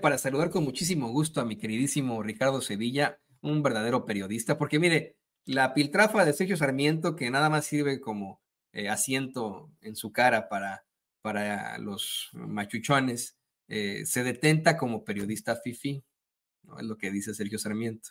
para saludar con muchísimo gusto a mi queridísimo Ricardo Sevilla, un verdadero periodista, porque mire, la piltrafa de Sergio Sarmiento, que nada más sirve como eh, asiento en su cara para, para los machuchones, eh, se detenta como periodista fifi, ¿no? es lo que dice Sergio Sarmiento.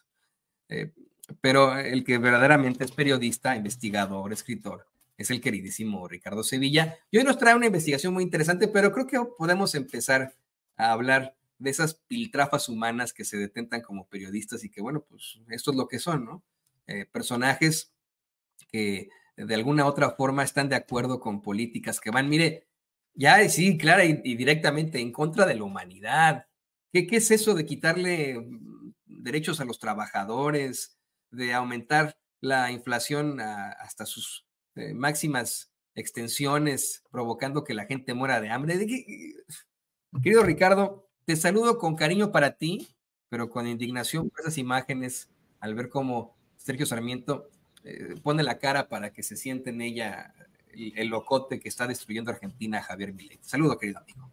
Eh, pero el que verdaderamente es periodista, investigador, escritor, es el queridísimo Ricardo Sevilla. Y hoy nos trae una investigación muy interesante, pero creo que podemos empezar a hablar de esas piltrafas humanas que se detentan como periodistas y que, bueno, pues esto es lo que son, ¿no? Eh, personajes que de alguna otra forma están de acuerdo con políticas que van, mire, ya sí, clara y, directamente en contra de la humanidad. ¿Qué, ¿Qué es eso de quitarle mm, derechos a los trabajadores, de aumentar la inflación hasta sus eh, máximas extensiones, provocando que la gente muera de hambre? Querido Ricardo, te saludo con cariño para ti, pero con indignación por esas imágenes al ver cómo Sergio Sarmiento eh, pone la cara para que se siente en ella el, locote que está destruyendo Argentina, Javier Milei. Saludo, querido amigo.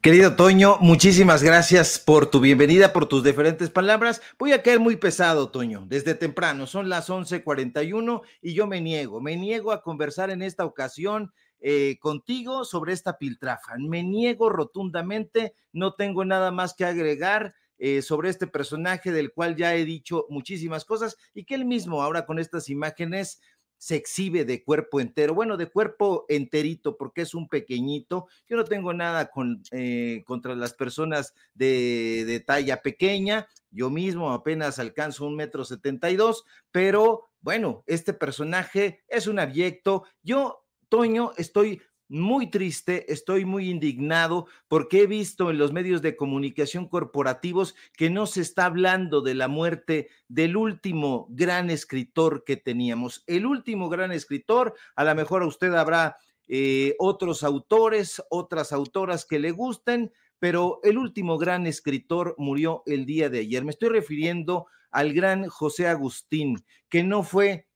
Querido Toño, muchísimas gracias por tu bienvenida, por tus diferentes palabras. Voy a caer muy pesado, Toño, desde temprano. Son las 11:41 y yo me niego, me niego a conversar en esta ocasión eh, contigo sobre esta piltrafa. Me niego rotundamente, no tengo nada más que agregar. Eh, sobre este personaje del cual ya he dicho muchísimas cosas y que él mismo ahora con estas imágenes se exhibe de cuerpo entero, bueno, de cuerpo enterito, porque es un pequeñito. Yo no tengo nada con, eh, contra las personas de, de, talla pequeña, yo mismo apenas alcanzo un metro setenta y dos, pero bueno, este personaje es un abyecto. Yo Toño, estoy muy triste, estoy muy indignado porque he visto en los medios de comunicación corporativos que no se está hablando de la muerte del último gran escritor que teníamos. El último gran escritor, a lo mejor a usted habrá eh, otros autores, otras autoras que le gusten, pero el último gran escritor murió el día de ayer. Me estoy refiriendo al gran José Agustín, que no fue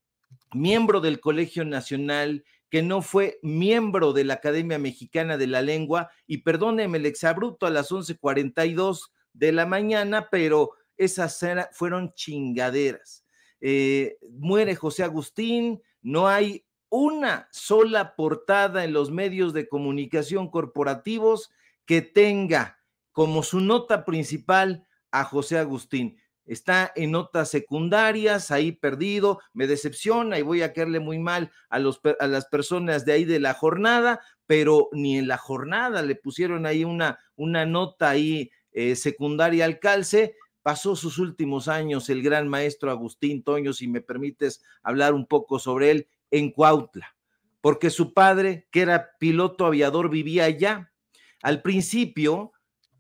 miembro del Colegio Nacional, que no fue miembro de la Academia Mexicana de la Lengua y perdóneme el exabrupto a las 11:42 de la mañana, pero esas fueron chingaderas. Eh, muere José Agustín, no hay una sola portada en los medios de comunicación corporativos que tenga como su nota principal a José Agustín está en notas secundarias, ahí perdido, me decepciona y voy a caerle muy mal a, los, a las personas de ahí de la jornada, pero ni en la jornada le pusieron ahí una, una nota ahí eh, secundaria al calce. Pasó sus últimos años el gran maestro Agustín Toño, si me permites hablar un poco sobre él, en Cuautla, porque su padre, que era piloto aviador, vivía allá. Al principio,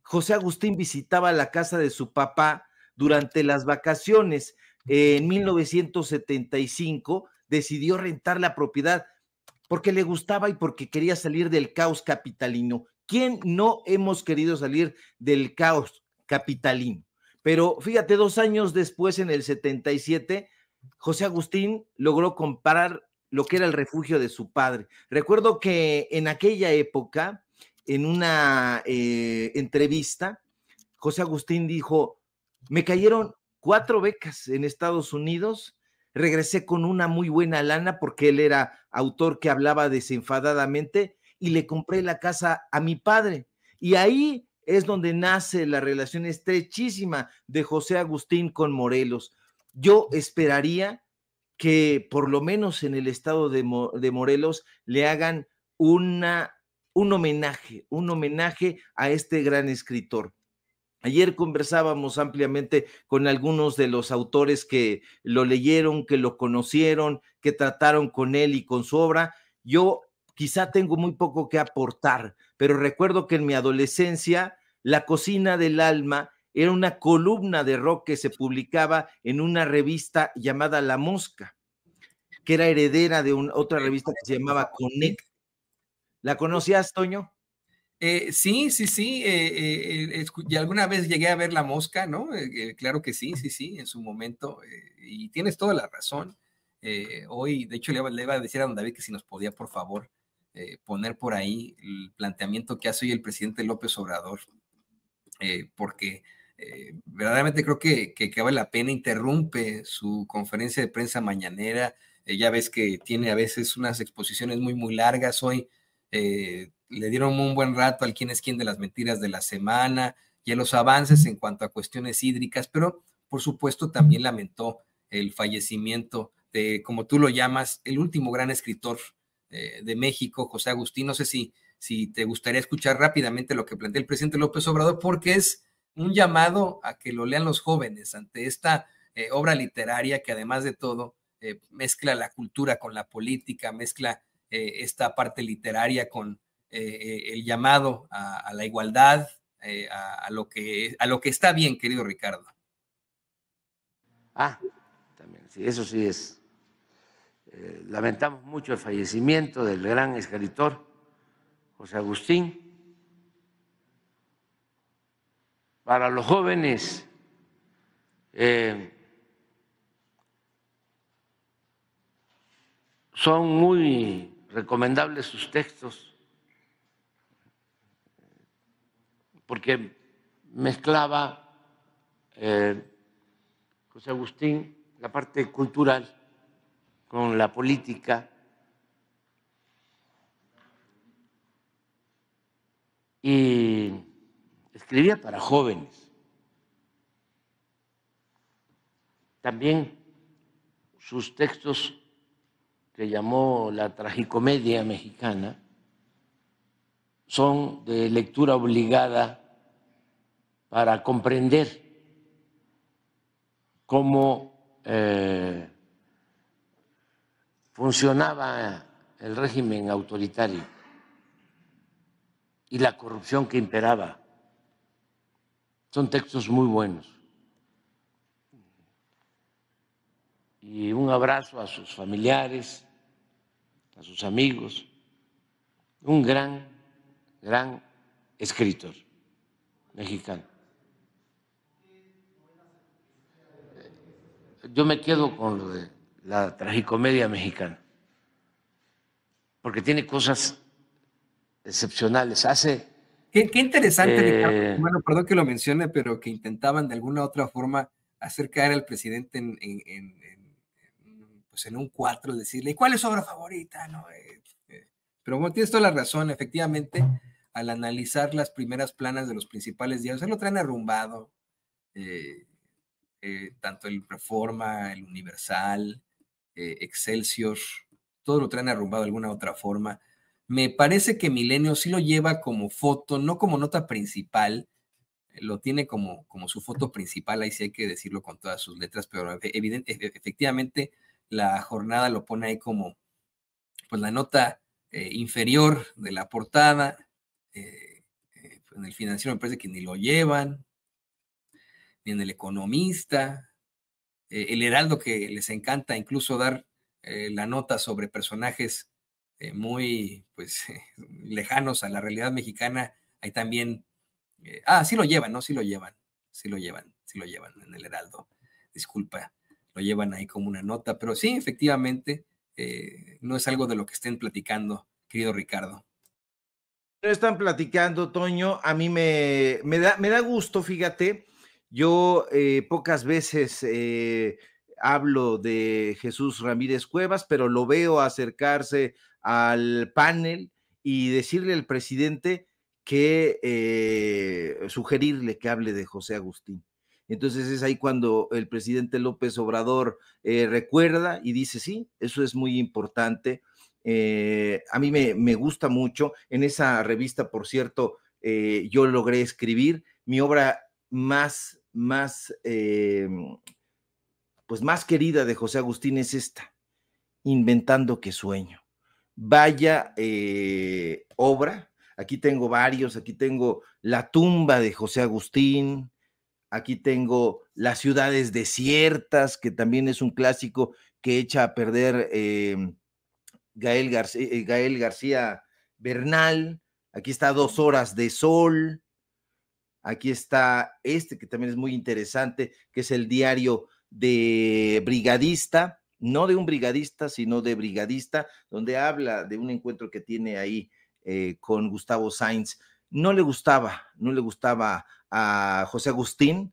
José Agustín visitaba la casa de su papá durante las vacaciones. en 1975 decidió rentar la propiedad porque le gustaba y porque quería salir del caos capitalino. ¿Quién no hemos querido salir del caos capitalino? Pero fíjate, dos años después, en el 77, José Agustín logró comprar lo que era el refugio de su padre. Recuerdo que en aquella época, en una eh, entrevista, José Agustín dijo, me cayeron cuatro becas en Estados Unidos. Regresé con una muy buena lana porque él era autor que hablaba desenfadadamente y le compré la casa a mi padre. Y ahí es donde nace la relación estrechísima de José Agustín con Morelos. Yo esperaría que por lo menos en el estado de, Morelos le hagan una, un homenaje, un homenaje a este gran escritor. Ayer conversábamos ampliamente con algunos de los autores que lo leyeron, que lo conocieron, que trataron con él y con su obra. Yo quizá tengo muy poco que aportar, pero recuerdo que en mi adolescencia La cocina del alma era una columna de rock que se publicaba en una revista llamada La Mosca, que era heredera de otra revista que se llamaba Connect. ¿La conocías, Toño? Eh, sí, sí, sí. Eh, eh, y alguna vez llegué a ver la mosca, ¿no? claro que sí, sí, sí, en su momento. y tienes toda la razón. hoy, de hecho, le, iba a decir a don David que si nos podía, por favor, poner por ahí el planteamiento que hace hoy el presidente López Obrador, porque verdaderamente creo que, que, vale la pena, interrumpe su conferencia de prensa mañanera. ya ves que tiene a veces unas exposiciones muy, muy largas hoy. Eh, le dieron un buen rato al quién es quién de las mentiras de la semana y a los avances en cuanto a cuestiones hídricas, pero por supuesto también lamentó el fallecimiento de, como tú lo llamas, el último gran escritor eh, de México, José Agustín. No sé si, si te gustaría escuchar rápidamente lo que plantea el presidente López Obrador, porque es un llamado a que lo lean los jóvenes ante esta eh, obra literaria que además de todo eh, mezcla la cultura con la política, mezcla esta parte literaria con, eh, eh, el llamado a, la igualdad, eh, a, lo que, a lo que está bien, querido Ricardo. Ah, también, sí, eso sí es. lamentamos mucho el fallecimiento del gran escritor José Agustín. Para los jóvenes, son muy recomendables sus textos porque mezclaba eh, José Agustín la parte cultural con la política. Y escribía para jóvenes. También sus textos que llamó la tragicomedia mexicana son de lectura obligada para comprender cómo eh, funcionaba el régimen autoritario y la corrupción que imperaba. Son textos muy buenos. Y un abrazo a sus familiares, a sus amigos. Un gran gran escritor mexicano. Yo me quedo con lo de la tragicomedia mexicana, porque tiene cosas excepcionales. Hace. Qué, interesante, eh, Bueno, perdón que lo mencione, pero que intentaban de alguna u otra forma hacer caer al presidente en, pues en un cuatro, decirle, ¿y cuál es su obra favorita? No, eh, pero bueno, tienes toda la razón, efectivamente, al analizar las primeras planas de los principales diarios, se lo traen arrumbado, eh, eh, tanto el Reforma, el Universal, eh, Excelsior, todo lo traen arrumbado de alguna otra forma. Me parece que Milenio sí lo lleva como foto, no como nota principal, lo tiene como, como su foto principal, ahí sí hay que decirlo con todas sus letras, pero efectivamente la jornada lo pone ahí como pues la nota eh, inferior de la portada. Eh, eh, en el financiero me parece que ni lo llevan, ni en el economista. el Heraldo que les encanta incluso dar la nota sobre personajes muy pues, lejanos a la realidad mexicana, ahí también... ah, sí lo llevan, ¿no? Sí lo llevan, sí lo llevan, sí lo llevan en el Heraldo. Disculpa, lo llevan ahí como una nota, pero sí, efectivamente, eh, no es algo de lo que estén platicando, querido Ricardo. No están platicando, Toño. A mí me, da, gusto, fíjate. Yo eh, pocas veces eh, hablo de Jesús Ramírez Cuevas, pero lo veo acercarse al panel y decirle al presidente que sugerirle que hable de José Agustín. Entonces es ahí cuando el presidente López Obrador eh, recuerda y dice, sí, eso es muy importante. Eh, a mí me, gusta mucho. En esa revista, por cierto, eh, yo logré escribir mi obra más, más, pues más querida de José Agustín es esta, Inventando que sueño. Vaya obra. Aquí tengo varios, aquí tengo La tumba de José Agustín, Aquí tengo Las ciudades desiertas, que también es un clásico que echa a perder em, eh, Gael, García, Bernal. Aquí está Dos horas de sol. Aquí está este, que también es muy interesante, que es el diario de brigadista, no de un brigadista, sino de brigadista, donde habla de un encuentro que tiene ahí eh, con Gustavo Sainz no le gustaba, no le gustaba a José Agustín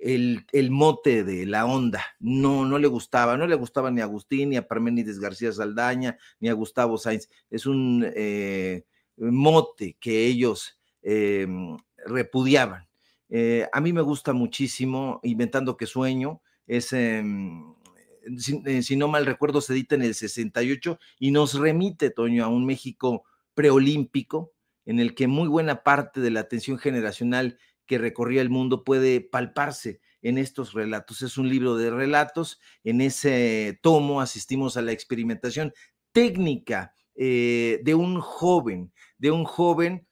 el, mote de la onda, no, no le gustaba, no le gustaba ni a Agustín, ni a Parménides García Saldaña, ni a Gustavo Sainz. Es un eh, mote que ellos eh, repudiaban. Eh, a mí me gusta muchísimo Inventando que Sueño, es... Em, si, no mal recuerdo, se edita en el 68 y nos remite, Toño, a un México preolímpico, en el que muy buena parte de la atención generacional que recorría el mundo puede palparse en estos relatos. Es un libro de relatos. En ese tomo asistimos a la experimentación técnica eh, de un joven, de un joven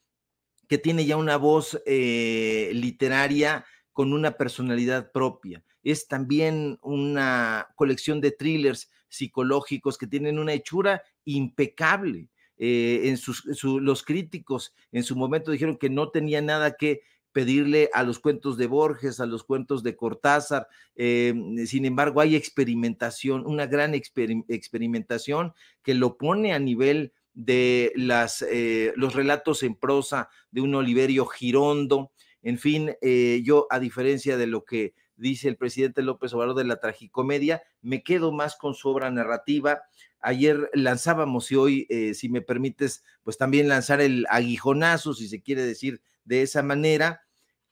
que tiene ya una voz eh, literaria con una personalidad propia. Es también una colección de thrillers psicológicos que tienen una hechura impecable eh, en sus, los críticos en su momento dijeron que no tenía nada que pedirle a los cuentos de Borges, a los cuentos de Cortázar. Eh, sin embargo, hay experimentación, una gran experimentación que lo pone a nivel de las, eh, los relatos en prosa de un Oliverio Girondo. En fin, yo, a diferencia de lo que dice el presidente López Obrador de la tragicomedia, me quedo más con su obra narrativa. Ayer lanzábamos y hoy, eh, si me permites, pues también lanzar el aguijonazo, si se quiere decir de esa manera.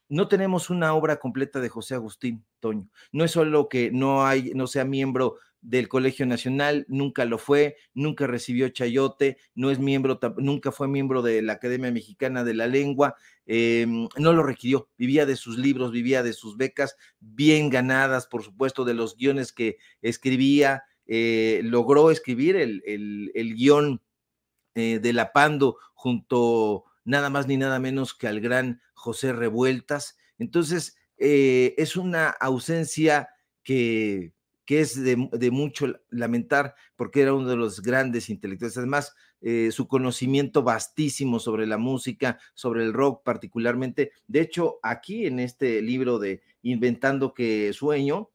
No tenemos una obra completa de José Agustín Toño. No es solo que no hay, no sea miembro del Colegio Nacional, nunca lo fue, nunca recibió chayote, no es miembro, nunca fue miembro de la Academia Mexicana de la Lengua, em, no lo requirió, vivía de sus libros, vivía de sus becas, bien ganadas, por supuesto, de los guiones que escribía, eh, logró escribir el, el, guión eh, de La Pando junto nada más ni nada menos que al gran José Revueltas. Entonces, eh, es una ausencia que que es de, mucho lamentar, porque era uno de los grandes intelectuales. Además, eh, su conocimiento vastísimo sobre la música, sobre el rock particularmente. De hecho, aquí en este libro de Inventando que Sueño,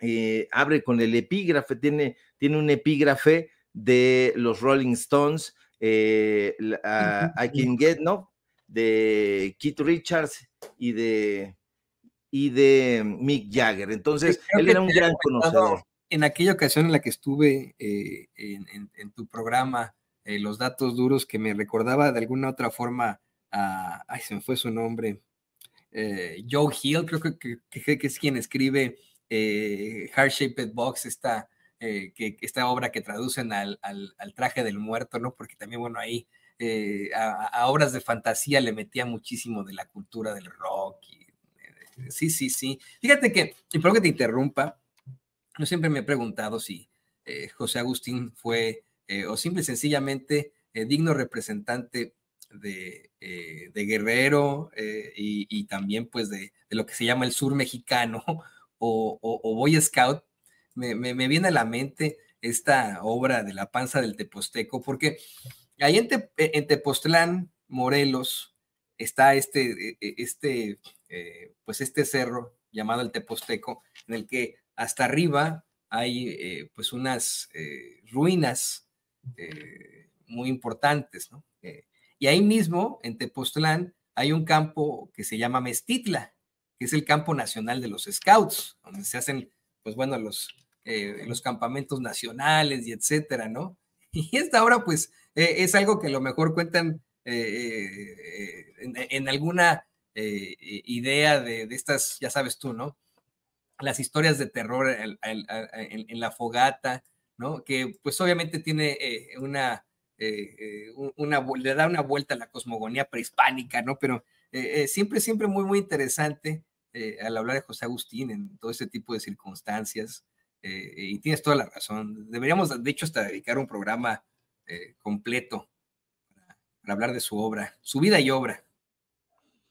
eh, abre con el epígrafe, tiene, tiene un epígrafe de los Rolling Stones, I Can Get No, de Keith Richards y de y de mm, Mick Jagger. Entonces, él era un gran conocedor. En aquella ocasión en la que estuve eh, en, tu programa, eh, Los Datos Duros, que me recordaba de alguna otra forma a, ay, se me fue su nombre, eh, Joe Hill, creo que, que, es quien escribe heart Shaped Box, esta, que, esta obra que traducen al, traje del muerto, ¿no? Porque también, bueno, ahí a, a obras de fantasía le metía muchísimo de la cultura del rock Sí, sí, sí. Fíjate que, y por que te interrumpa, yo siempre me he preguntado si eh, José Agustín fue eh, o simple y sencillamente eh, digno representante de, Guerrero y, también pues de, lo que se llama el sur mexicano o, Boy Scout. Me, viene a la mente esta obra de la panza del Teposteco, porque ahí en, Tepostlán Morelos, está este, e, e, este, eh, pues este cerro llamado el Teposteco, en el que hasta arriba hay eh, pues unas eh, ruinas muy importantes, ¿no? y ahí mismo, en Tepoztlán, hay un campo que se llama Mestitla, que es el campo nacional de los scouts, donde se hacen, pues bueno, los, los campamentos nacionales y etcétera, ¿no? Y esta hora, pues, es algo que a lo mejor cuentan eh, eh, en, alguna eh, idea de, estas, ya sabes tú, ¿no? Las historias de terror en, la fogata, ¿no? Que pues obviamente tiene una, una, le da una vuelta a la cosmogonía prehispánica, ¿no? Pero siempre, siempre muy, muy interesante al hablar de José Agustín en todo ese tipo de circunstancias. y tienes toda la razón. Deberíamos, de hecho, hasta dedicar un programa completo para hablar de su obra, su vida y obra.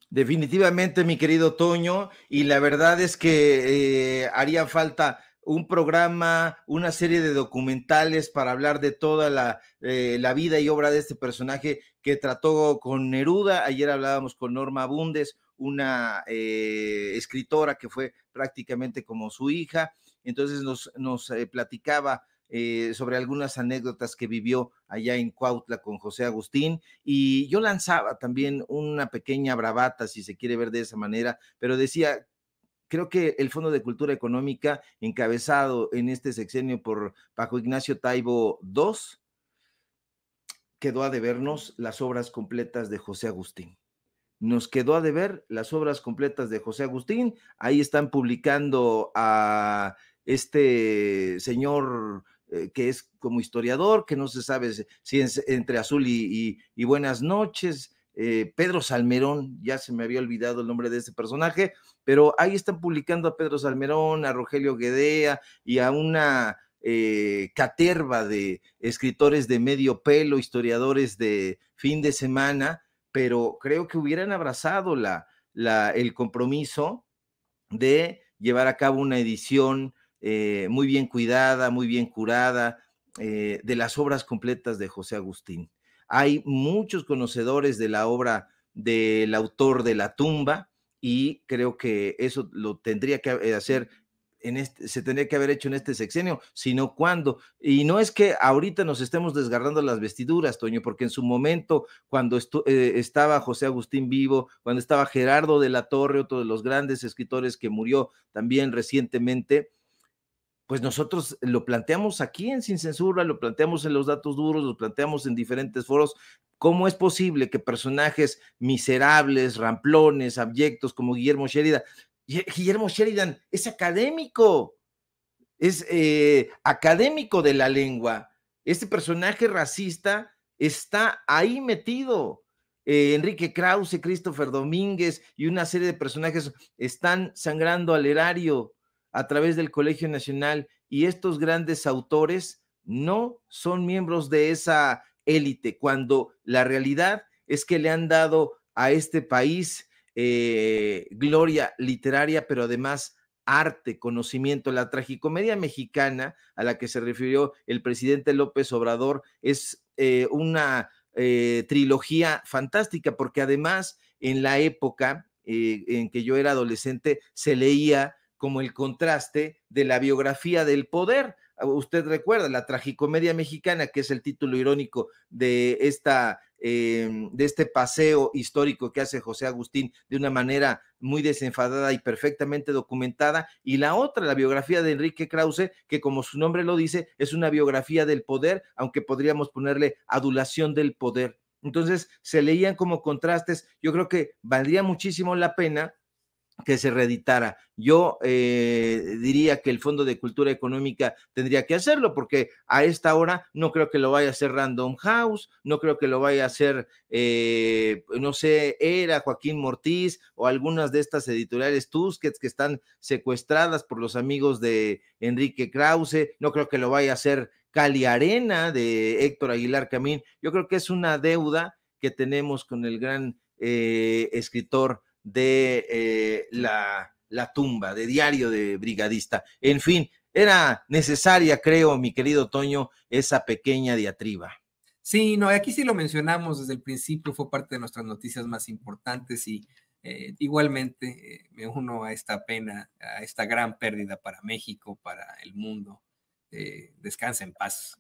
Definitivamente, mi querido Toño, y la verdad es que eh, haría falta un programa, una serie de documentales para hablar de toda eh, la, vida y obra de este personaje que trató con Neruda. Ayer hablábamos con Norma Bundes, una eh, escritora que fue prácticamente como su hija. Entonces nos, nos platicaba eh, sobre algunas anécdotas que vivió allá en Cuautla con José Agustín. Y yo lanzaba también una pequeña bravata, si se quiere ver de esa manera, pero decía, creo que el Fondo de Cultura Económica, encabezado en este sexenio por Paco Ignacio Taibo II, quedó a debernos las obras completas de José Agustín. Nos quedó a deber las obras completas de José Agustín. Ahí están publicando a este señor eh, que es como historiador, que no se sabe si es entre Azul y, Buenas noches. Eh, Pedro Salmerón, ya se me había olvidado el nombre de ese personaje, pero ahí están publicando a Pedro Salmerón, a Rogelio Guedea y a una eh, caterva de escritores de medio pelo, historiadores de fin de semana, pero creo que hubieran abrazado la, la, el compromiso de llevar a cabo una edición eh, muy bien cuidada, muy bien curada, eh, de las obras completas de José Agustín. Hay muchos conocedores de la obra del autor de La tumba y creo que eso lo tendría que hacer. En este, se tendría que haber hecho en este sexenio, sino cuando. Y no es que ahorita nos estemos desgarrando las vestiduras, Toño, porque en su momento, cuando eh, estaba José Agustín vivo, cuando estaba Gerardo de la Torre, otro de los grandes escritores que murió también recientemente, pues nosotros lo planteamos aquí en Sin Censura, lo planteamos en los datos duros, lo planteamos en diferentes foros. ¿Cómo es posible que personajes miserables, ramplones, abyectos como Guillermo Sheridan, Guillermo Sheridan es académico, es eh, académico de la lengua. Este personaje racista está ahí metido. Eh, Enrique Krause, Christopher Domínguez y una serie de personajes están sangrando al erario a través del Colegio Nacional y estos grandes autores no son miembros de esa élite, cuando la realidad es que le han dado a este país eh, gloria literaria, pero además arte, conocimiento. La tragicomedia mexicana a la que se refirió el presidente López Obrador es eh, una eh, trilogía fantástica, porque además en la época en que yo era adolescente se leía como el contraste de la biografía del poder. Ah, usted recuerda la tragicomedia mexicana, que es el título irónico de, esta, em, de este paseo histórico que hace José Agustín de una manera muy desenfadada y perfectamente documentada. Y la otra, la biografía de Enrique Krause, que como su nombre lo dice, es una biografía del poder, aunque podríamos ponerle adulación del poder. Entonces se leían como contrastes. Yo creo que valdría muchísimo la pena que se reeditara. Yo eh, diría que el Fondo de Cultura Económica tendría que hacerlo porque a esta hora no creo que lo vaya a hacer Random House, no creo que lo vaya a hacer, eh, no sé, Era, Joaquín Mortiz o algunas de estas editoriales Tusquets que están secuestradas por los amigos de Enrique Krause, no creo que lo vaya a hacer Cali Arena de Héctor Aguilar Camín. Yo creo que es una deuda que tenemos con el gran eh, escritor de eh, la, tumba, de diario de brigadista. En fin, era necesaria, creo, mi querido Toño, esa pequeña diatriba. Sí, no, aquí sí lo mencionamos desde el principio, fue parte de nuestras noticias más importantes y eh, igualmente eh, me uno a esta pena, a esta gran pérdida para México, para el mundo. descansa en paz,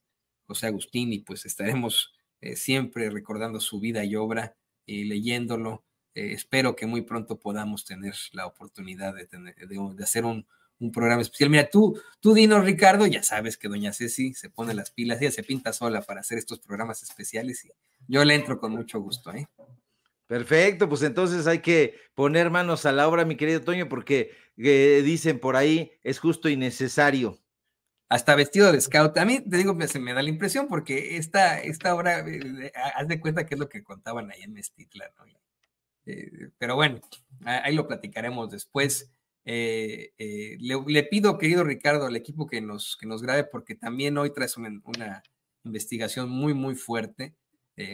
José Agustín, y pues estaremos siempre recordando su vida y obra y leyéndolo eh, espero que muy pronto podamos tener la oportunidad de, de, hacer un, programa especial. Mira, tú, tú dinos, Ricardo, ya sabes que doña Ceci se pone las pilas, ella se pinta sola para hacer estos programas especiales y yo le entro con mucho gusto, ¿eh? Perfecto, pues entonces hay que poner manos a la obra, mi querido Toño, porque eh, dicen por ahí, es justo y necesario. Hasta vestido de scout. A mí, te digo, me, se me da la impresión porque esta, esta obra, eh, haz de cuenta que es lo que contaban ahí en Mestitla, ¿no? Eh, pero bueno, ahí lo platicaremos después. Eh, eh, le, pido, querido Ricardo, al equipo que nos, que nos grabe, porque también hoy traes una, investigación muy, muy fuerte,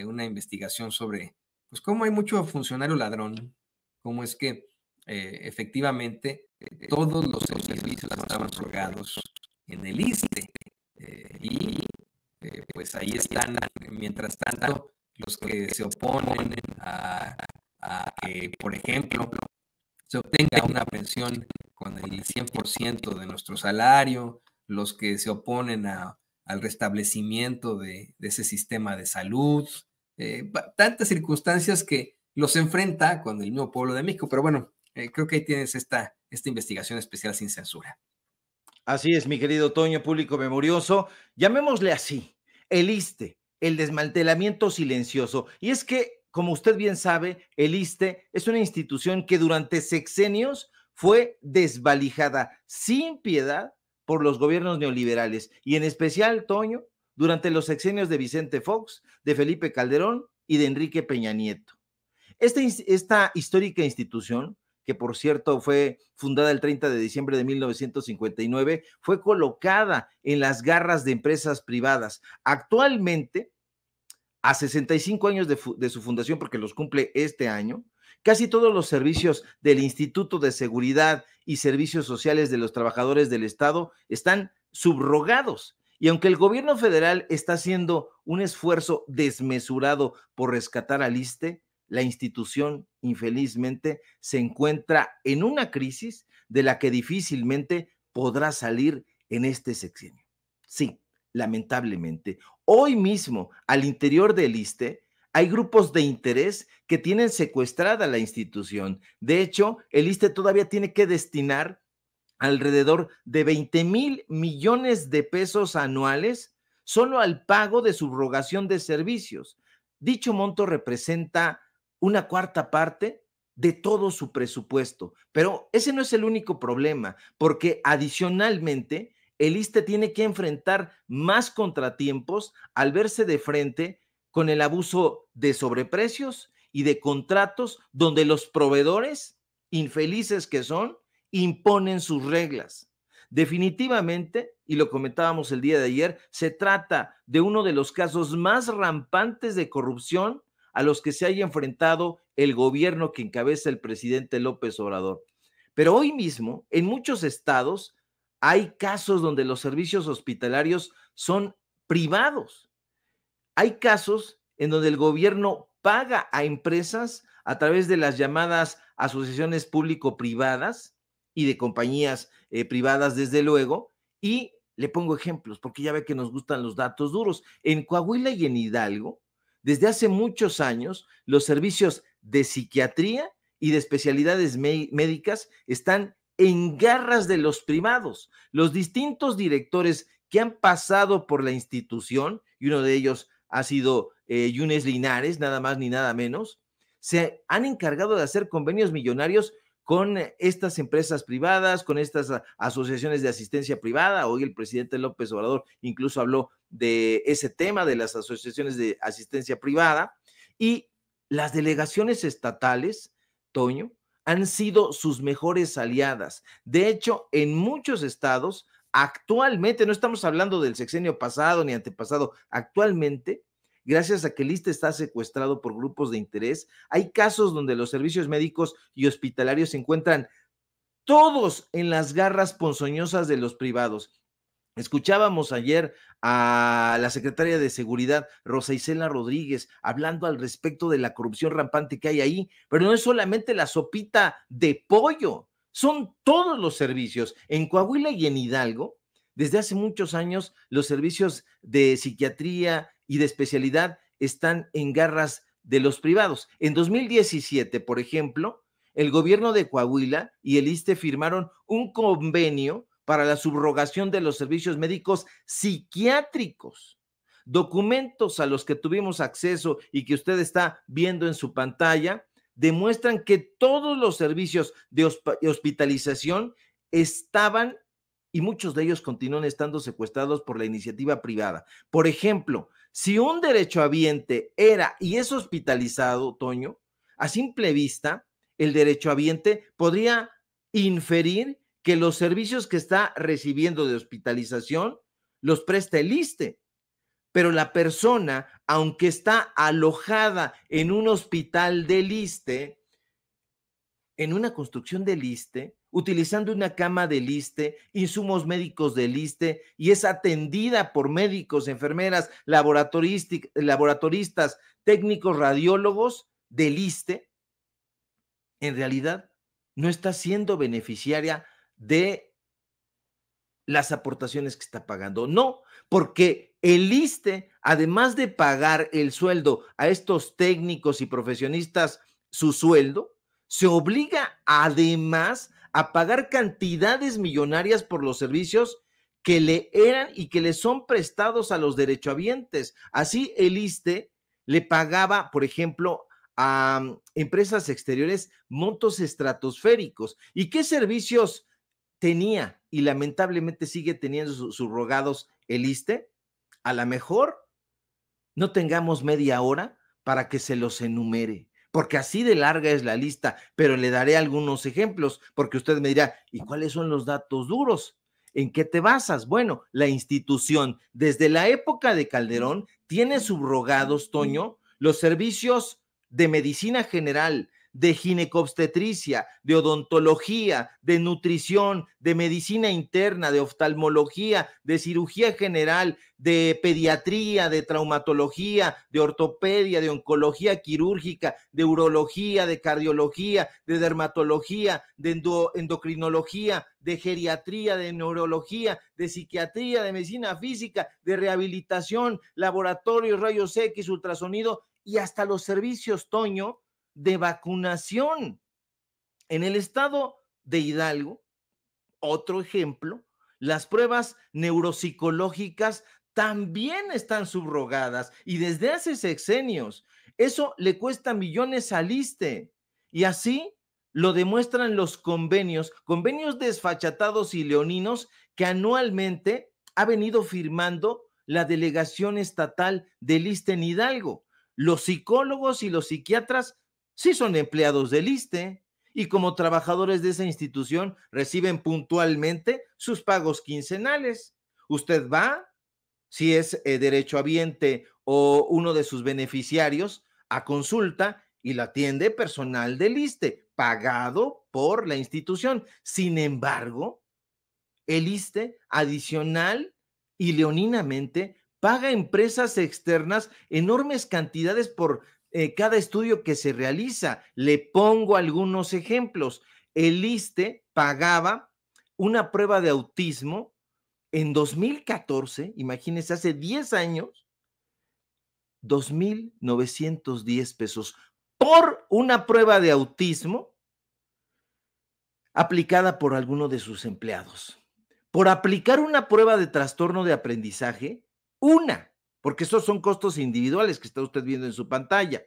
una investigación sobre, pues, cómo hay mucho funcionario ladrón, cómo es que efectivamente todos los servicios estaban colgados en el ISTE. y pues ahí están, mientras tanto, los que se oponen a, a que, por ejemplo, se obtenga una pensión con el 100% de nuestro salario, los que se oponen al restablecimiento de, ese sistema de salud, eh, tantas circunstancias que los enfrenta con el nuevo pueblo de México. Pero bueno, eh, creo que ahí tienes esta, esta investigación especial sin censura. Así es, mi querido Toño, público memorioso. Llamémosle así, el ISTE, el desmantelamiento silencioso. Y es que como usted bien sabe, el ISTE es una institución que durante sexenios fue desvalijada sin piedad por los gobiernos neoliberales y en especial, Toño, durante los sexenios de Vicente Fox, de Felipe Calderón y de Enrique Peña Nieto. Esta, esta histórica institución, que por cierto fue fundada el 30 de diciembre de 1959, fue colocada en las garras de empresas privadas. Actualmente, a 65 años de, su fundación, porque los cumple este año, casi todos los servicios del Instituto de Seguridad y Servicios Sociales de los Trabajadores del Estado están subrogados. Y aunque el gobierno federal está haciendo un esfuerzo desmesurado por rescatar al ISTE, la institución, infelizmente, se encuentra en una crisis de la que difícilmente podrá salir en este sexenio. Sí, lamentablemente. Hoy mismo, al interior del ISTE, hay grupos de interés que tienen secuestrada la institución. De hecho, el ISTE todavía tiene que destinar alrededor de 20 mil millones de pesos anuales solo al pago de subrogación de servicios. Dicho monto representa una cuarta parte de todo su presupuesto. Pero ese no es el único problema, porque adicionalmente el ISTE tiene que enfrentar más contratiempos al verse de frente con el abuso de sobreprecios y de contratos donde los proveedores, infelices que son, imponen sus reglas. Definitivamente, y lo comentábamos el día de ayer, se trata de uno de los casos más rampantes de corrupción a los que se haya enfrentado el gobierno que encabeza el presidente López Obrador. Pero hoy mismo, en muchos estados, hay casos donde los servicios hospitalarios son privados. Hay casos en donde el gobierno paga a empresas a través de las llamadas asociaciones público-privadas y de compañías eh, privadas, desde luego. Y le pongo ejemplos, porque ya ve que nos gustan los datos duros. En Coahuila y en Hidalgo, desde hace muchos años, los servicios de psiquiatría y de especialidades médicas están en garras de los privados. Los distintos directores que han pasado por la institución, y uno de ellos ha sido eh, Yunes Linares, nada más ni nada menos, se han encargado de hacer convenios millonarios con estas empresas privadas, con estas ah, asociaciones de asistencia privada. Hoy el presidente López Obrador incluso habló de ese tema, de las asociaciones de asistencia privada. Y las delegaciones estatales, Toño, han sido sus mejores aliadas. De hecho, en muchos estados, actualmente, no estamos hablando del sexenio pasado ni antepasado, actualmente, gracias a que el ISTE está secuestrado por grupos de interés, hay casos donde los servicios médicos y hospitalarios se encuentran todos en las garras ponzoñosas de los privados. Escuchábamos ayer a la secretaria de Seguridad, Rosa Isela Rodríguez, hablando al respecto de la corrupción rampante que hay ahí, pero no es solamente la sopita de pollo, son todos los servicios. En Coahuila y en Hidalgo, desde hace muchos años, los servicios de psiquiatría y de especialidad están en garras de los privados. En 2017, por ejemplo, el gobierno de Coahuila y el ISTE firmaron un convenio para la subrogación de los servicios médicos psiquiátricos. Documentos a los que tuvimos acceso y que usted está viendo en su pantalla demuestran que todos los servicios de hospitalización estaban y muchos de ellos continúan estando secuestrados por la iniciativa privada. Por ejemplo, si un derechohabiente era y es hospitalizado, Toño, a simple vista, el derechohabiente podría inferir que los servicios que está recibiendo de hospitalización los presta el ISTE. Pero la persona, aunque está alojada en un hospital del ISTE, en una construcción del ISTE, utilizando una cama del ISTE, insumos médicos del ISTE, y es atendida por médicos, enfermeras, laboratoristas, técnicos, radiólogos del ISTE, en realidad no está siendo beneficiaria de las aportaciones que está pagando. No, porque el ISTE, además de pagar el sueldo a estos técnicos y profesionistas, su sueldo, se obliga además a pagar cantidades millonarias por los servicios que le eran y que le son prestados a los derechohabientes. Así el ISTE le pagaba, por ejemplo, a mm, empresas exteriores montos estratosféricos. ¿Y qué servicios tenía y lamentablemente sigue teniendo sus subrogados el ISTE, a lo mejor no tengamos media hora para que se los enumere, porque así de larga es la lista, pero le daré algunos ejemplos, porque usted me dirá, ¿y cuáles son los datos duros? ¿En qué te basas? Bueno, la institución, desde la época de Calderón, tiene subrogados, Toño, los servicios de medicina general, de ginecobstetricia, de odontología, de nutrición, de medicina interna, de oftalmología, de cirugía general, de pediatría, de traumatología, de ortopedia, de oncología quirúrgica, de urología, de cardiología, de dermatología, de endocrinología, de geriatría, de neurología, de psiquiatría, de medicina física, de rehabilitación, laboratorios, rayos X, ultrasonido y hasta los servicios Toño de vacunación. En el estado de Hidalgo, otro ejemplo, las pruebas neuropsicológicas también están subrogadas y desde hace sexenios. Eso le cuesta millones al ISTE. Y así lo demuestran los convenios, convenios desfachatados y leoninos que anualmente ha venido firmando la delegación estatal del ISTE en Hidalgo. Los psicólogos y los psiquiatras sí son empleados del ISTE y como trabajadores de esa institución reciben puntualmente sus pagos quincenales. Usted va, si es derecho derechohabiente o uno de sus beneficiarios, a consulta y la atiende personal del ISTE, pagado por la institución. Sin embargo, el ISTE adicional y leoninamente paga a empresas externas enormes cantidades por eh, cada estudio que se realiza. Le pongo algunos ejemplos. El ISTE pagaba una prueba de autismo en 2014, imagínense, hace 10 años, 2.910 pesos por una prueba de autismo aplicada por alguno de sus empleados. Por aplicar una prueba de trastorno de aprendizaje, una porque esos son costos individuales que está usted viendo en su pantalla.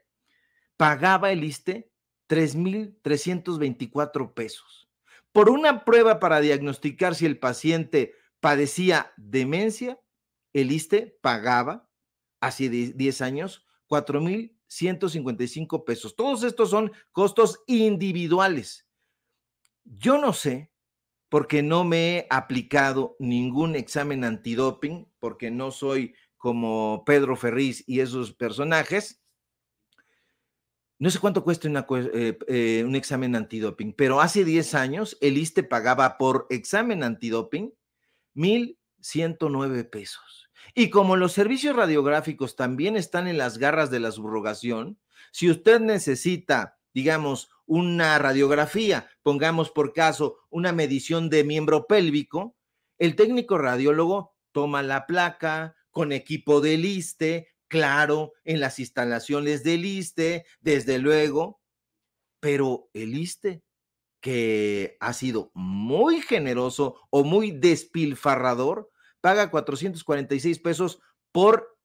Pagaba el ISTE 3.324 pesos por una prueba para diagnosticar si el paciente padecía demencia. El ISTE pagaba hace 10 años 4.155 pesos. Todos estos son costos individuales. Yo no sé, porque no me he aplicado ningún examen antidoping, porque no soy como Pedro Ferriz y esos personajes. No sé cuánto cuesta eh, eh, un examen antidoping, pero hace 10 años el ISTE pagaba por examen antidoping 1,109 pesos. Y como los servicios radiográficos también están en las garras de la subrogación, si usted necesita, digamos, una radiografía, pongamos por caso una medición de miembro pélvico, el técnico radiólogo toma la placa, con equipo del ISTE, claro, en las instalaciones del ISTE, desde luego, pero el ISTE, que ha sido muy generoso o muy despilfarrador, paga 446 pesos por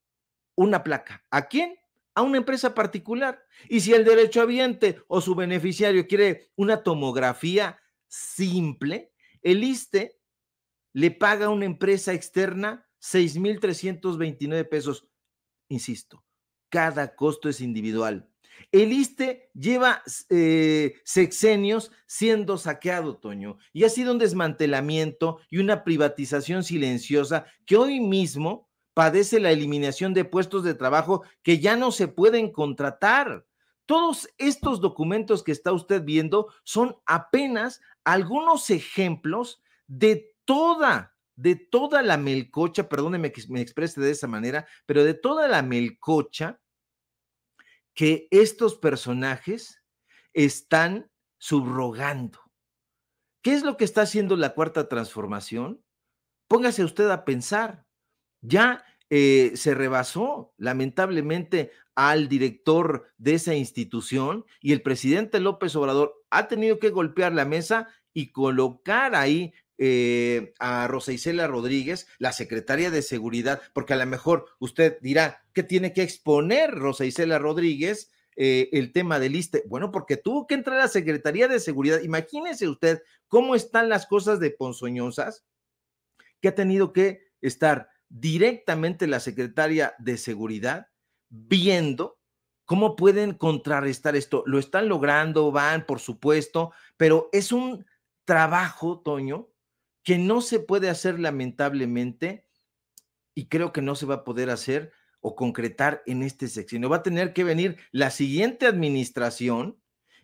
una placa. ¿A quién? A una empresa particular. Y si el derechohabiente o su beneficiario quiere una tomografía simple, el ISTE le paga a una empresa externa 6.329 pesos. Insisto, cada costo es individual. El ISTE lleva eh, sexenios siendo saqueado, Toño, y ha sido un desmantelamiento y una privatización silenciosa que hoy mismo padece la eliminación de puestos de trabajo que ya no se pueden contratar. Todos estos documentos que está usted viendo son apenas algunos ejemplos de toda de toda la melcocha, perdóneme que me exprese de esa manera, pero de toda la melcocha que estos personajes están subrogando. ¿Qué es lo que está haciendo la cuarta transformación? Póngase usted a pensar. Ya eh, se rebasó, lamentablemente, al director de esa institución y el presidente López Obrador ha tenido que golpear la mesa y colocar ahí eh, a Rosa Isela Rodríguez, la secretaria de Seguridad, porque a lo mejor usted dirá, que tiene que exponer Rosa Isela Rodríguez? Eh, el tema del ISTE. Bueno, porque tuvo que entrar a la Secretaría de Seguridad. Imagínese usted cómo están las cosas de Ponzoñosas, que ha tenido que estar directamente la Secretaria de Seguridad viendo cómo pueden contrarrestar esto. Lo están logrando, van, por supuesto, pero es un trabajo, Toño, que no se puede hacer lamentablemente y creo que no se va a poder hacer o concretar en este sexenio. Va a tener que venir la siguiente administración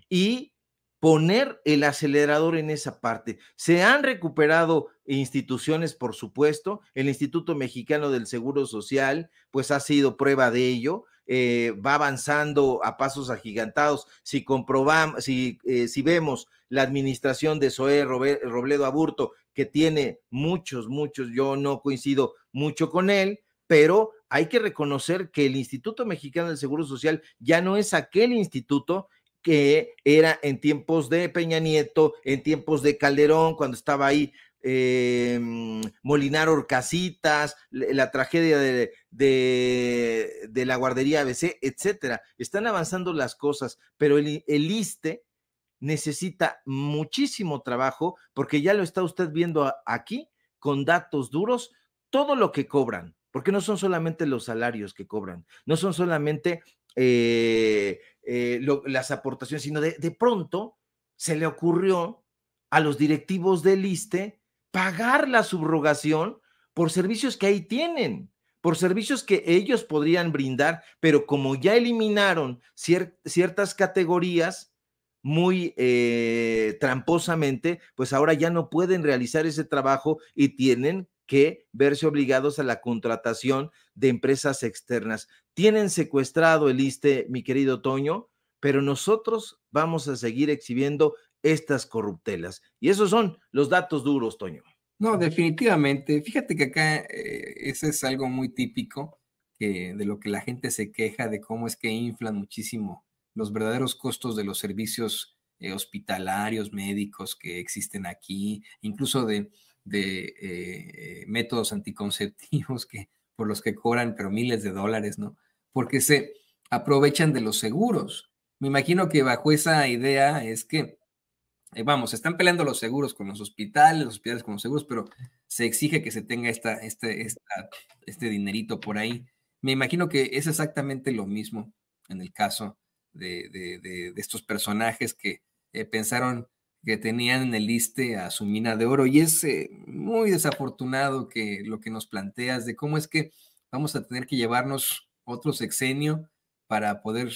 y poner el acelerador en esa parte. Se han recuperado instituciones, por supuesto, el Instituto Mexicano del Seguro Social, pues ha sido prueba de ello, eh, va avanzando a pasos agigantados. Si comprobamos, si, eh, si vemos la administración de Zoé Robledo Aburto, que tiene muchos, muchos, yo no coincido mucho con él, pero hay que reconocer que el Instituto Mexicano del Seguro Social ya no es aquel instituto que era en tiempos de Peña Nieto, en tiempos de Calderón, cuando estaba ahí em, Molinar Orcasitas, la tragedia de, de, la guardería ABC, etcétera. Están avanzando las cosas, pero el, el ISTE, necesita muchísimo trabajo porque ya lo está usted viendo aquí con datos duros, todo lo que cobran, porque no son solamente los salarios que cobran, no son solamente eh, eh, las aportaciones, sino de, pronto se le ocurrió a los directivos del ISTE pagar la subrogación por servicios que ahí tienen, por servicios que ellos podrían brindar, pero como ya eliminaron ciertas categorías, muy eh, tramposamente, pues ahora ya no pueden realizar ese trabajo y tienen que verse obligados a la contratación de empresas externas. Tienen secuestrado el ISTE, mi querido Toño, pero nosotros vamos a seguir exhibiendo estas corruptelas. Y esos son los datos duros, Toño. No, definitivamente. Fíjate que acá ese eh, eso es algo muy típico de lo que la gente se queja, de cómo es que inflan muchísimo los verdaderos costos de los servicios eh, hospitalarios, médicos que existen aquí, incluso de, eh, eh, métodos anticonceptivos que, por los que cobran, pero miles de dólares, ¿no? Porque se aprovechan de los seguros. Me imagino que bajo esa idea es que, vamos, vamos, están peleando los seguros con los hospitales, los hospitales con los seguros, pero se exige que se tenga esta, este, este dinerito por ahí. Me imagino que es exactamente lo mismo en el caso de, de, de, estos personajes que eh, pensaron que tenían en el liste a su mina de oro. Y es eh, muy desafortunado que lo que nos planteas de cómo es que vamos a tener que llevarnos otro sexenio para poder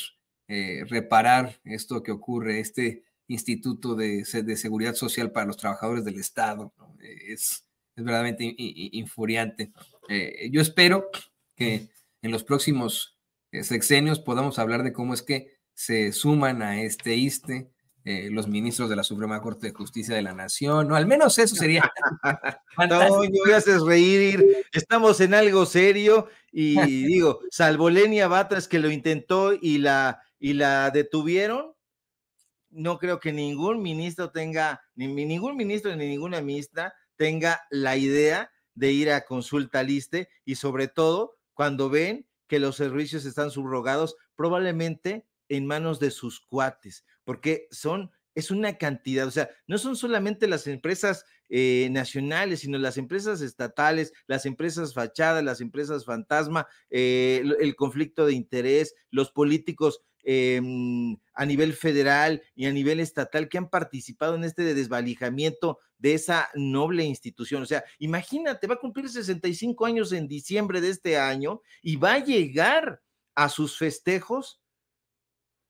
eh, reparar esto que ocurre, este Instituto de, Seguridad Social para los Trabajadores del Estado. Es, es, verdaderamente infuriante. yo espero que en los próximos sexenios podamos hablar de cómo es que se suman a este ISTE eh, los ministros de la Suprema Corte de Justicia de la Nación, o al menos eso sería. reír, estamos en algo serio y digo, salvo Lenia Batres que lo intentó y la, y la detuvieron, no creo que ningún ministro tenga, ni ningún ministro ni ninguna ministra tenga la idea de ir a consulta Iste, y sobre todo cuando ven que los servicios están subrogados, probablemente en manos de sus cuates, porque son, es una cantidad, o sea, no son solamente las empresas eh, nacionales, sino las empresas estatales, las empresas fachadas, las empresas fantasma, eh, el conflicto de interés, los políticos em, a nivel federal y a nivel estatal que han participado en este desvalijamiento de esa noble institución. O sea, imagínate, va a cumplir 65 años en diciembre de este año y va a llegar a sus festejos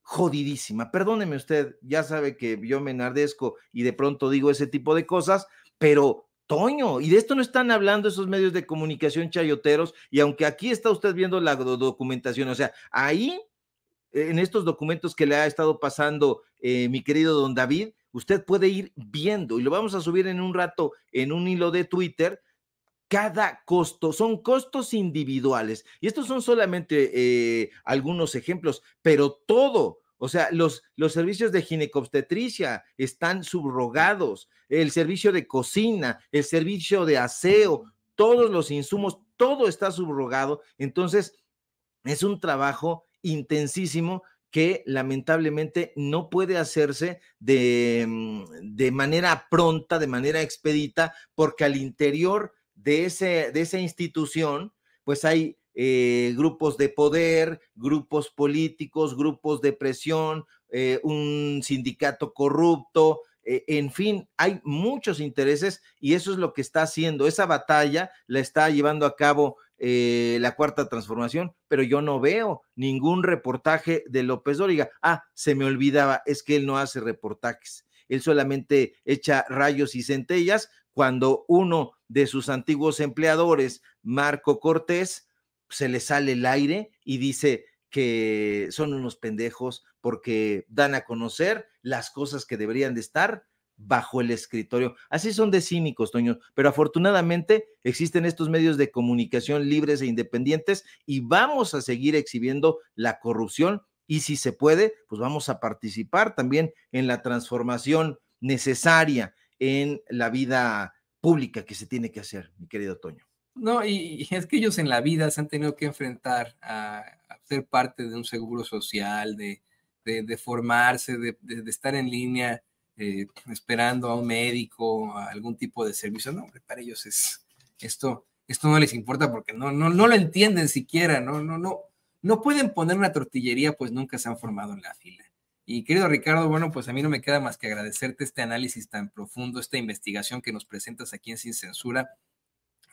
jodidísima. Perdóneme usted, ya sabe que yo me enardezco y de pronto digo ese tipo de cosas, pero Toño, y de esto no están hablando esos medios de comunicación chayoteros, y aunque aquí está usted viendo la documentación, o sea, ahí, en estos documentos que le ha estado pasando eh, mi querido don David, usted puede ir viendo, y lo vamos a subir en un rato en un hilo de Twitter, cada costo, son costos individuales. Y estos son solamente eh, algunos ejemplos, pero todo, o sea, los, los servicios de ginecobstetricia están subrogados, el servicio de cocina, el servicio de aseo, todos los insumos, todo está subrogado. Entonces, es un trabajo intensísimo que lamentablemente no puede hacerse de, mm, de manera pronta, de manera expedita, porque al interior de, ese, de esa institución, pues hay eh, grupos de poder, grupos políticos, grupos de presión, eh, un sindicato corrupto, eh, en fin, hay muchos intereses y eso es lo que está haciendo. Esa batalla la está llevando a cabo la cuarta transformación, pero yo no veo ningún reportaje de López Dóriga. Ah, se me olvidaba, es que él no hace reportajes. Él solamente echa rayos y centellas cuando uno de sus antiguos empleadores, Marco Cortés, se le sale el aire y dice que son unos pendejos porque dan a conocer las cosas que deberían de estar bajo el escritorio. Así son de cínicos, Toño, pero afortunadamente existen estos medios de comunicación libres e independientes y vamos a seguir exhibiendo la corrupción y si se puede, pues vamos a participar también en la transformación necesaria en la vida pública que se tiene que hacer, mi querido Toño. No, y, es que ellos en la vida se han tenido que enfrentar a, ser parte de un seguro social, de, formarse, de, estar en línea eh, esperando a un médico, a algún tipo de servicio. No, hombre, para ellos es esto, esto no les importa porque no, no, no lo entienden siquiera, no, no, no, no pueden poner una tortillería, pues nunca se han formado en la fila. Y querido Ricardo, bueno, pues a mí no me queda más que agradecerte este análisis tan profundo, esta investigación que nos presentas aquí en Sin Censura,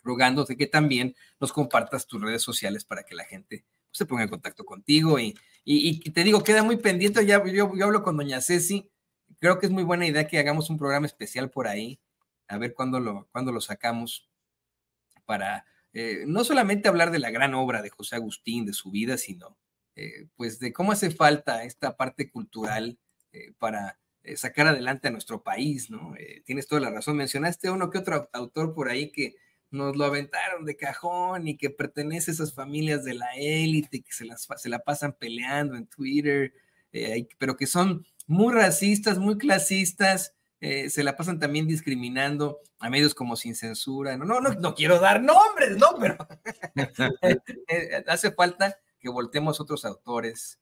rogándote que también nos compartas tus redes sociales para que la gente pues, se ponga en contacto contigo. Y, te digo, queda muy pendiente, ya yo, hablo con doña Ceci, creo que es muy buena idea que hagamos un programa especial por ahí, a ver cuándo lo, lo sacamos para eh, no solamente hablar de la gran obra de José Agustín, de su vida, sino eh, pues de cómo hace falta esta parte cultural eh, para eh, sacar adelante a nuestro país, ¿no? tienes toda la razón. Mencionaste uno que otro autor por ahí que nos lo aventaron de cajón y que pertenece a esas familias de la élite que se, las, se la pasan peleando en Twitter, pero que son muy racistas, muy clasistas, se la pasan también discriminando a medios como sin censura. No, no, no, no quiero dar nombres, no, pero hace falta que voltemos otros autores.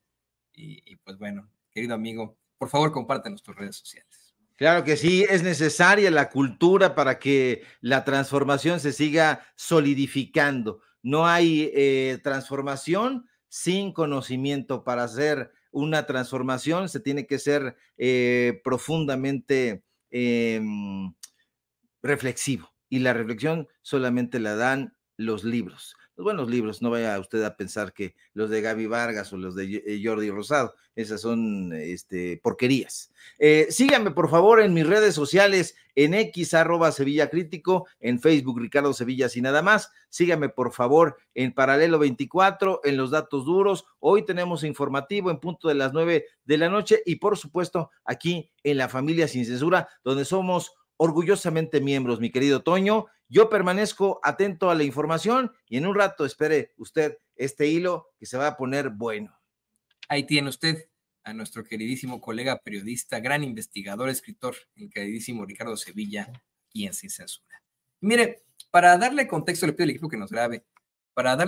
Y, pues bueno, querido amigo, por favor compártanos tus redes sociales. Claro que sí, es necesaria la cultura para que la transformación se siga solidificando. No hay eh, transformación sin conocimiento. Para hacer una transformación se tiene que ser eh, profundamente em, reflexivo y la reflexión solamente la dan los libros. Pues, buenos libros. No vaya usted a pensar que los de Gaby Vargas o los de eh, Jordi Rosado, esas son este, porquerías. Eh, síganme, por favor, en mis redes sociales, en X, arroba Sevilla Crítico, en Facebook, Ricardo Sevilla, y nada más. Síganme, por favor, en Paralelo 24, en Los Datos Duros. Hoy tenemos informativo en punto de las 9 de la noche y, por supuesto, aquí en La Familia Sin Censura, donde somos orgullosamente miembros, mi querido Toño, yo permanezco atento a la información y en un rato espere usted este hilo que se va a poner bueno. Ahí tiene usted a nuestro queridísimo colega periodista, gran investigador, escritor, el queridísimo Ricardo Sevilla, quien en Censura. mire, para darle contexto, le pido al equipo que nos grabe, para